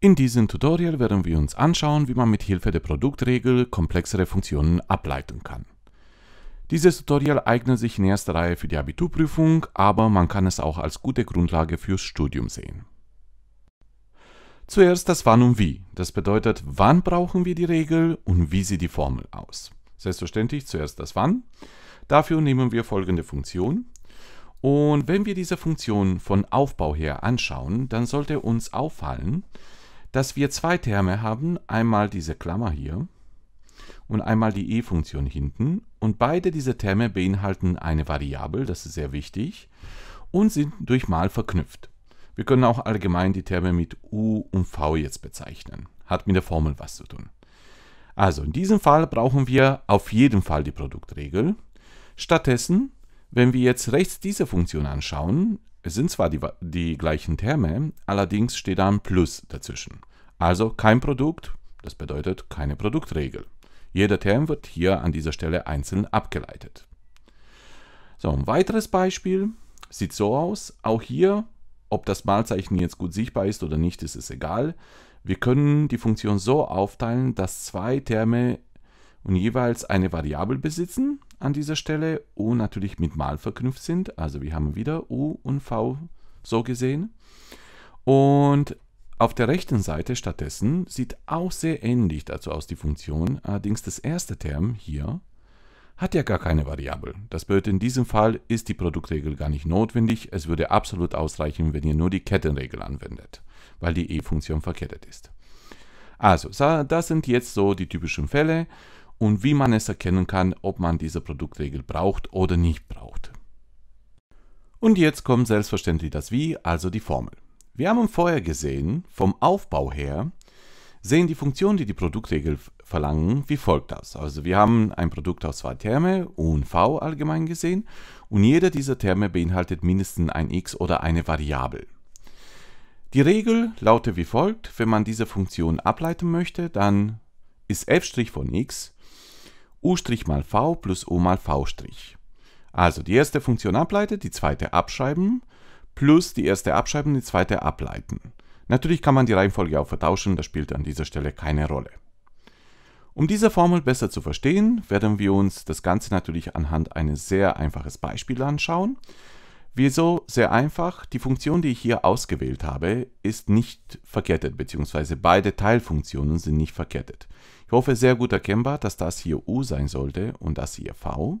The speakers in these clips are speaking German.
In diesem Tutorial werden wir uns anschauen, wie man mit Hilfe der Produktregel komplexere Funktionen ableiten kann. Dieses Tutorial eignet sich in erster Reihe für die Abiturprüfung, aber man kann es auch als gute Grundlage fürs Studium sehen. Zuerst das Wann und Wie. Das bedeutet, wann brauchen wir die Regel und wie sieht die Formel aus. Selbstverständlich zuerst das Wann. Dafür nehmen wir folgende Funktion. Und wenn wir diese Funktion von Aufbau her anschauen, dann sollte uns auffallen, dass wir zwei Terme haben, einmal diese Klammer hier und einmal die e-Funktion hinten. Und beide diese Terme beinhalten eine Variable, das ist sehr wichtig, und sind durch mal verknüpft. Wir können auch allgemein die Terme mit u und v jetzt bezeichnen. Hat mit der Formel was zu tun. Also in diesem Fall brauchen wir auf jeden Fall die Produktregel. Stattdessen, wenn wir jetzt rechts diese Funktion anschauen, es sind zwar die, die gleichen Terme, allerdings steht da ein Plus dazwischen. Also kein Produkt, das bedeutet keine Produktregel. Jeder Term wird hier an dieser Stelle einzeln abgeleitet. So, ein weiteres Beispiel sieht so aus. Auch hier, ob das Malzeichen jetzt gut sichtbar ist oder nicht, ist es egal. Wir können die Funktion so aufteilen, dass zwei Terme und jeweils eine Variable besitzen an dieser Stelle und natürlich mit mal verknüpft sind. Also wir haben wieder u und v so gesehen. Und auf der rechten Seite stattdessen sieht auch sehr ähnlich dazu aus die Funktion, allerdings das erste Term hier hat ja gar keine Variable. Das bedeutet, in diesem Fall ist die Produktregel gar nicht notwendig. Es würde absolut ausreichen, wenn ihr nur die Kettenregel anwendet, weil die E-Funktion verkettet ist. Also, das sind jetzt so die typischen Fälle und wie man es erkennen kann, ob man diese Produktregel braucht oder nicht braucht. Und jetzt kommt selbstverständlich das Wie, also die Formel. Wir haben vorher gesehen, vom Aufbau her sehen die Funktionen, die die Produktregel verlangen, wie folgt aus. Also wir haben ein Produkt aus zwei Terme, U und V allgemein gesehen, und jeder dieser Terme beinhaltet mindestens ein x oder eine Variable. Die Regel lautet wie folgt, wenn man diese Funktion ableiten möchte, dann ist f' von x u' mal v plus o mal v'. Also die erste Funktion ableiten, die zweite abschreiben, plus die erste abschreiben, die zweite ableiten. Natürlich kann man die Reihenfolge auch vertauschen, das spielt an dieser Stelle keine Rolle. Um diese Formel besser zu verstehen, werden wir uns das Ganze natürlich anhand eines sehr einfaches Beispiels anschauen. Wieso? Sehr einfach. Die Funktion, die ich hier ausgewählt habe, ist nicht verkettet, beziehungsweise beide Teilfunktionen sind nicht verkettet. Ich hoffe, sehr gut erkennbar, dass das hier u sein sollte und das hier v.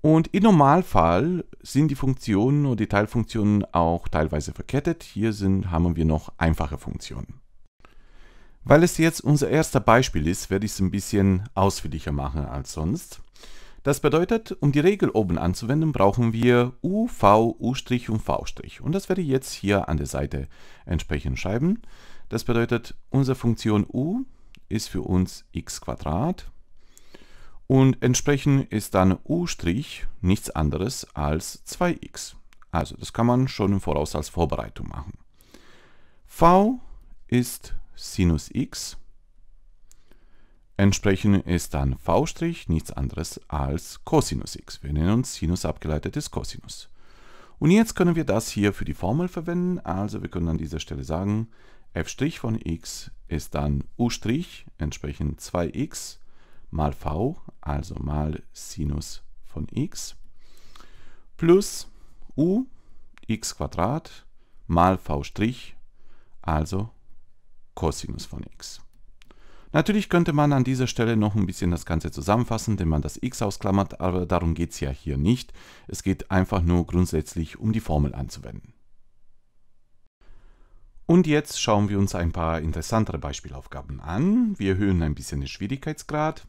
Und im Normalfall sind die Funktionen und die Teilfunktionen auch teilweise verkettet. Hier sind, haben wir noch einfache Funktionen. Weil es jetzt unser erster Beispiel ist, werde ich es ein bisschen ausführlicher machen als sonst. Das bedeutet, um die Regel oben anzuwenden, brauchen wir u, v, u' und v'. Und das werde ich jetzt hier an der Seite entsprechend schreiben. Das bedeutet, unsere Funktion u ist für uns x und entsprechend ist dann u' nichts anderes als 2x. Also das kann man schon im Voraus als Vorbereitung machen. v ist Sinus x Entsprechend ist dann v' nichts anderes als Cosinus x. Wir nennen uns Sinus abgeleitetes Cosinus. Und jetzt können wir das hier für die Formel verwenden. Also wir können an dieser Stelle sagen, f' von x ist dann u', entsprechend 2x mal v, also mal Sinus von x, plus u x Quadrat mal v', also Cosinus von x. Natürlich könnte man an dieser Stelle noch ein bisschen das Ganze zusammenfassen, wenn man das x ausklammert, aber darum geht es ja hier nicht. Es geht einfach nur grundsätzlich um die Formel anzuwenden. Und jetzt schauen wir uns ein paar interessantere Beispielaufgaben an. Wir erhöhen ein bisschen den Schwierigkeitsgrad.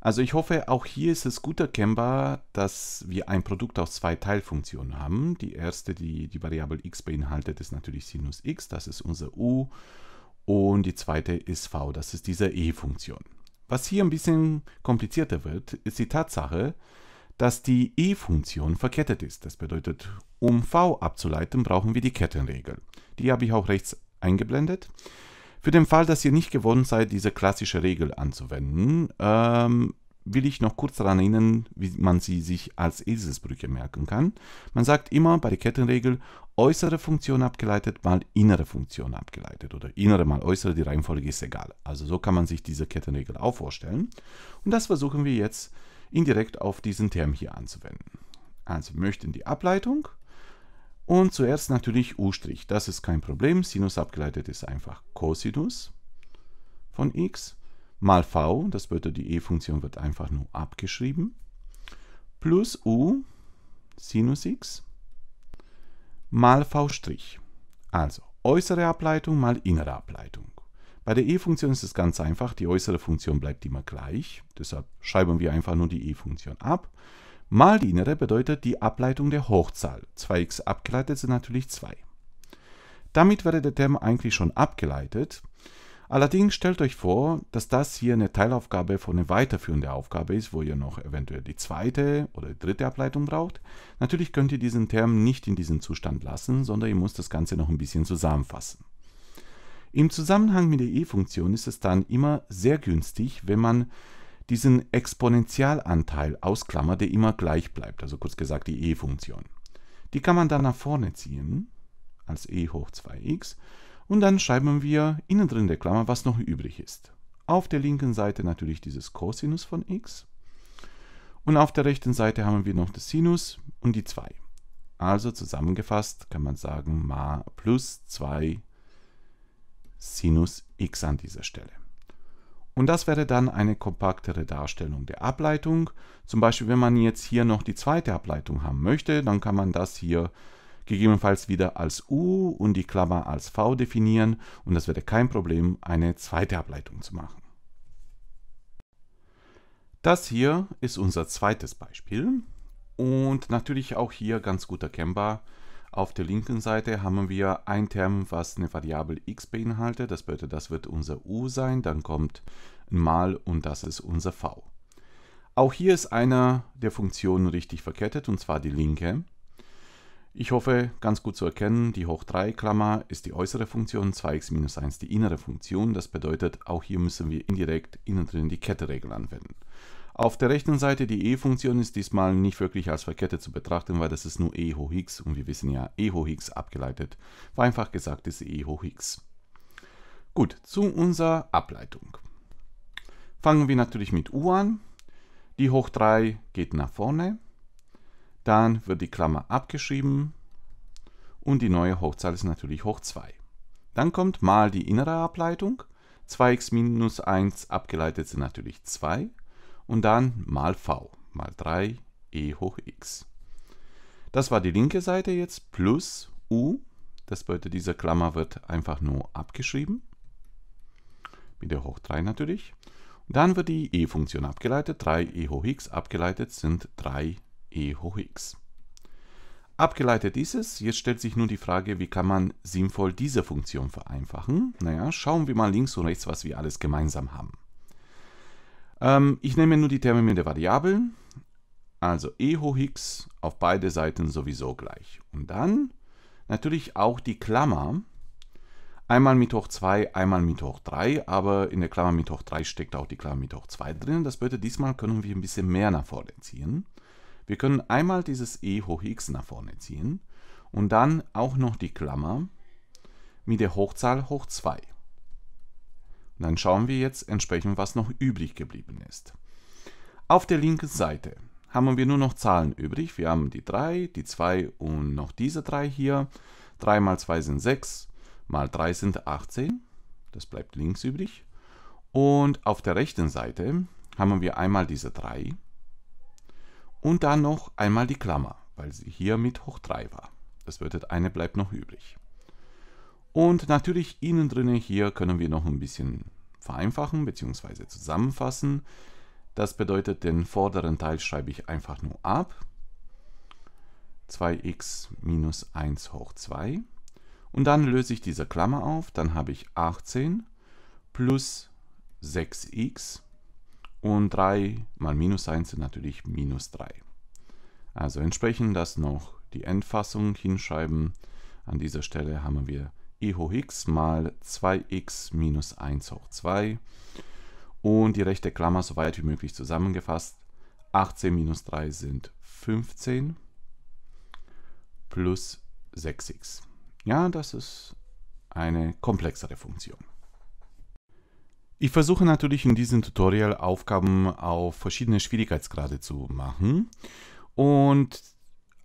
Also ich hoffe, auch hier ist es gut erkennbar, dass wir ein Produkt aus zwei Teilfunktionen haben. Die erste, die die Variable x beinhaltet, ist natürlich Sinus x, das ist unser u und die zweite ist v, das ist diese e-Funktion. Was hier ein bisschen komplizierter wird, ist die Tatsache, dass die e-Funktion verkettet ist. Das bedeutet, um v abzuleiten, brauchen wir die Kettenregel. Die habe ich auch rechts eingeblendet. Für den Fall, dass ihr nicht gewohnt seid, diese klassische Regel anzuwenden, ähm, will ich noch kurz daran erinnern, wie man sie sich als Eselsbrücke merken kann. Man sagt immer bei der Kettenregel äußere Funktion abgeleitet mal innere Funktion abgeleitet oder innere mal äußere, die Reihenfolge ist egal. Also so kann man sich diese Kettenregel auch vorstellen. Und das versuchen wir jetzt indirekt auf diesen Term hier anzuwenden. Also möchten die Ableitung und zuerst natürlich U', das ist kein Problem. Sinus abgeleitet ist einfach Cosinus von x mal v, das bedeutet die e-Funktion wird einfach nur abgeschrieben, plus u Sinus x mal v'. Also äußere Ableitung mal innere Ableitung. Bei der e-Funktion ist es ganz einfach, die äußere Funktion bleibt immer gleich, deshalb schreiben wir einfach nur die e-Funktion ab. Mal die innere bedeutet die Ableitung der Hochzahl. 2x abgeleitet sind natürlich 2. Damit wäre der Term eigentlich schon abgeleitet, Allerdings stellt euch vor, dass das hier eine Teilaufgabe von einer weiterführenden Aufgabe ist, wo ihr noch eventuell die zweite oder die dritte Ableitung braucht. Natürlich könnt ihr diesen Term nicht in diesem Zustand lassen, sondern ihr müsst das Ganze noch ein bisschen zusammenfassen. Im Zusammenhang mit der E-Funktion ist es dann immer sehr günstig, wenn man diesen Exponentialanteil ausklammert, der immer gleich bleibt, also kurz gesagt die E-Funktion. Die kann man dann nach vorne ziehen als e hoch 2x und dann schreiben wir innen drin der Klammer, was noch übrig ist. Auf der linken Seite natürlich dieses Cosinus von x. Und auf der rechten Seite haben wir noch das Sinus und die 2. Also zusammengefasst kann man sagen, ma plus 2 Sinus x an dieser Stelle. Und das wäre dann eine kompaktere Darstellung der Ableitung. Zum Beispiel, wenn man jetzt hier noch die zweite Ableitung haben möchte, dann kann man das hier gegebenenfalls wieder als U und die Klammer als V definieren und das wäre kein Problem, eine zweite Ableitung zu machen. Das hier ist unser zweites Beispiel und natürlich auch hier ganz gut erkennbar. Auf der linken Seite haben wir ein Term, was eine Variable x beinhaltet. Das bedeutet, das wird unser u sein, dann kommt ein Mal und das ist unser v. Auch hier ist einer der Funktionen richtig verkettet, und zwar die linke. Ich hoffe, ganz gut zu erkennen, die hoch 3 Klammer ist die äußere Funktion, 2x minus 1 die innere Funktion. Das bedeutet, auch hier müssen wir indirekt innen drin die Ketteregel anwenden. Auf der rechten Seite die e-Funktion ist diesmal nicht wirklich als Verkette zu betrachten, weil das ist nur e hoch x und wir wissen ja, e hoch x abgeleitet, vereinfacht gesagt ist e hoch x. Gut, zu unserer Ableitung. Fangen wir natürlich mit u an. Die hoch 3 geht nach vorne, dann wird die Klammer abgeschrieben und die neue Hochzahl ist natürlich hoch 2. Dann kommt mal die innere Ableitung. 2x minus 1 abgeleitet sind natürlich 2 und dann mal v mal 3 e hoch x. Das war die linke Seite jetzt plus u. Das bedeutet, diese Klammer wird einfach nur abgeschrieben. Mit der hoch 3 natürlich. Und dann wird die e-Funktion abgeleitet. 3 e hoch x abgeleitet sind 3 e hoch x. Abgeleitet ist es. Jetzt stellt sich nun die Frage, wie kann man sinnvoll diese Funktion vereinfachen? Naja, schauen wir mal links und rechts, was wir alles gemeinsam haben. Ähm, ich nehme nur die Termine der Variablen. Also e hoch x auf beide Seiten sowieso gleich. Und dann natürlich auch die Klammer. Einmal mit hoch 2, einmal mit hoch 3, aber in der Klammer mit hoch 3 steckt auch die Klammer mit hoch 2 drin. Das bedeutet, diesmal können wir ein bisschen mehr nach vorne ziehen. Wir können einmal dieses e hoch x nach vorne ziehen und dann auch noch die Klammer mit der Hochzahl hoch 2. dann schauen wir jetzt entsprechend, was noch übrig geblieben ist. Auf der linken Seite haben wir nur noch Zahlen übrig. Wir haben die 3, die 2 und noch diese 3 hier. 3 mal 2 sind 6, mal 3 sind 18. Das bleibt links übrig. Und auf der rechten Seite haben wir einmal diese 3, und dann noch einmal die Klammer, weil sie hier mit hoch 3 war. Das bedeutet, eine bleibt noch übrig. Und natürlich innen drinnen hier können wir noch ein bisschen vereinfachen bzw. zusammenfassen. Das bedeutet, den vorderen Teil schreibe ich einfach nur ab. 2x minus 1 hoch 2. Und dann löse ich diese Klammer auf, dann habe ich 18 plus 6x und 3 mal minus 1 sind natürlich minus 3. Also entsprechend das noch die Endfassung hinschreiben. An dieser Stelle haben wir e hoch x mal 2x minus 1 hoch 2 und die rechte Klammer so weit wie möglich zusammengefasst. 18 minus 3 sind 15 plus 6x. Ja, das ist eine komplexere Funktion. Ich versuche natürlich in diesem Tutorial Aufgaben auf verschiedene Schwierigkeitsgrade zu machen und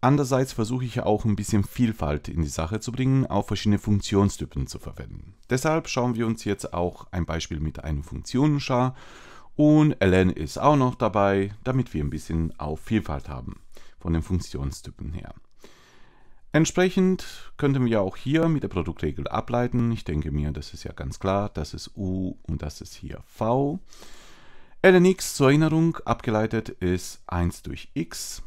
andererseits versuche ich auch ein bisschen Vielfalt in die Sache zu bringen, auch verschiedene Funktionstypen zu verwenden. Deshalb schauen wir uns jetzt auch ein Beispiel mit einem Funktionenschar und Ellen ist auch noch dabei, damit wir ein bisschen auch Vielfalt haben von den Funktionstypen her. Entsprechend könnten wir auch hier mit der Produktregel ableiten. Ich denke mir, das ist ja ganz klar, das ist U und das ist hier V. lnx zur Erinnerung abgeleitet ist 1 durch x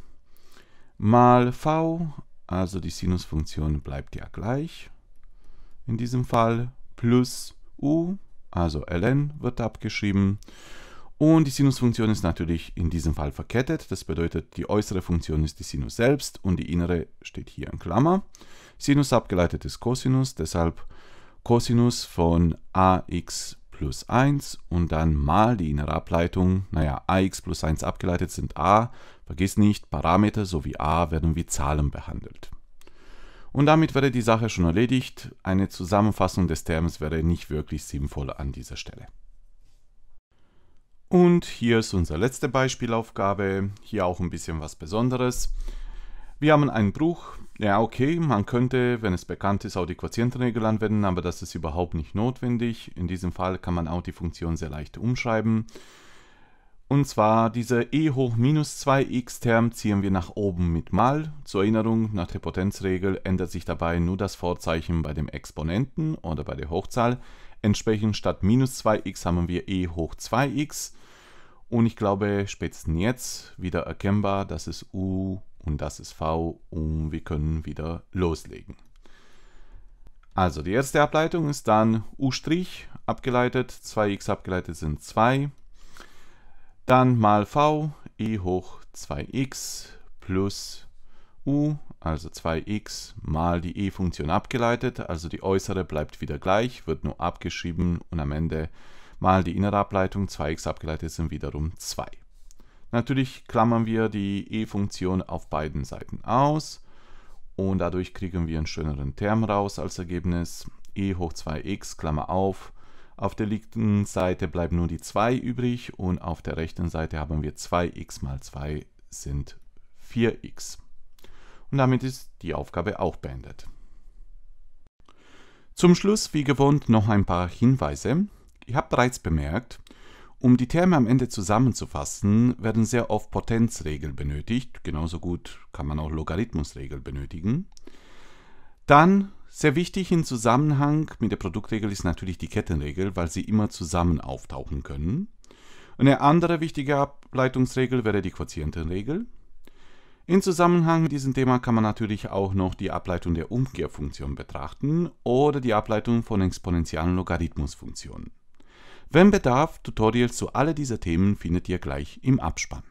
mal V, also die Sinusfunktion bleibt ja gleich. In diesem Fall plus U, also ln wird abgeschrieben. Und die Sinusfunktion ist natürlich in diesem Fall verkettet. Das bedeutet, die äußere Funktion ist die Sinus selbst und die innere steht hier in Klammer. Sinus abgeleitet ist Cosinus, deshalb Cosinus von ax plus 1 und dann mal die innere Ableitung. Naja, ax plus 1 abgeleitet sind a. Vergiss nicht, Parameter sowie a werden wie Zahlen behandelt. Und damit wäre die Sache schon erledigt. Eine Zusammenfassung des Terms wäre nicht wirklich sinnvoll an dieser Stelle. Und hier ist unsere letzte Beispielaufgabe. Hier auch ein bisschen was Besonderes. Wir haben einen Bruch. Ja, okay, man könnte, wenn es bekannt ist, auch die Quotientenregel anwenden, aber das ist überhaupt nicht notwendig. In diesem Fall kann man auch die Funktion sehr leicht umschreiben. Und zwar diese e hoch minus 2x-Term ziehen wir nach oben mit mal. Zur Erinnerung, nach der Potenzregel ändert sich dabei nur das Vorzeichen bei dem Exponenten oder bei der Hochzahl. Entsprechend statt minus 2x haben wir e hoch 2x. Und ich glaube, spätestens jetzt wieder erkennbar, das ist U und das ist V und wir können wieder loslegen. Also die erste Ableitung ist dann U' abgeleitet, 2x abgeleitet sind 2, dann mal V, e hoch 2x plus U, also 2x mal die e-Funktion abgeleitet, also die äußere bleibt wieder gleich, wird nur abgeschrieben und am Ende mal die innere Ableitung 2x abgeleitet sind wiederum 2. Natürlich klammern wir die e-Funktion auf beiden Seiten aus und dadurch kriegen wir einen schöneren Term raus als Ergebnis. e hoch 2x, Klammer auf. Auf der linken Seite bleiben nur die 2 übrig und auf der rechten Seite haben wir 2x mal 2 sind 4x. Und damit ist die Aufgabe auch beendet. Zum Schluss, wie gewohnt, noch ein paar Hinweise. Ihr habt bereits bemerkt, um die Terme am Ende zusammenzufassen, werden sehr oft Potenzregeln benötigt. Genauso gut kann man auch Logarithmusregeln benötigen. Dann sehr wichtig im Zusammenhang mit der Produktregel ist natürlich die Kettenregel, weil sie immer zusammen auftauchen können. eine andere wichtige Ableitungsregel wäre die Quotientenregel. In Zusammenhang mit diesem Thema kann man natürlich auch noch die Ableitung der Umkehrfunktion betrachten oder die Ableitung von exponentialen Logarithmusfunktionen. Wenn Bedarf, Tutorials zu alle dieser Themen findet ihr gleich im Abspann.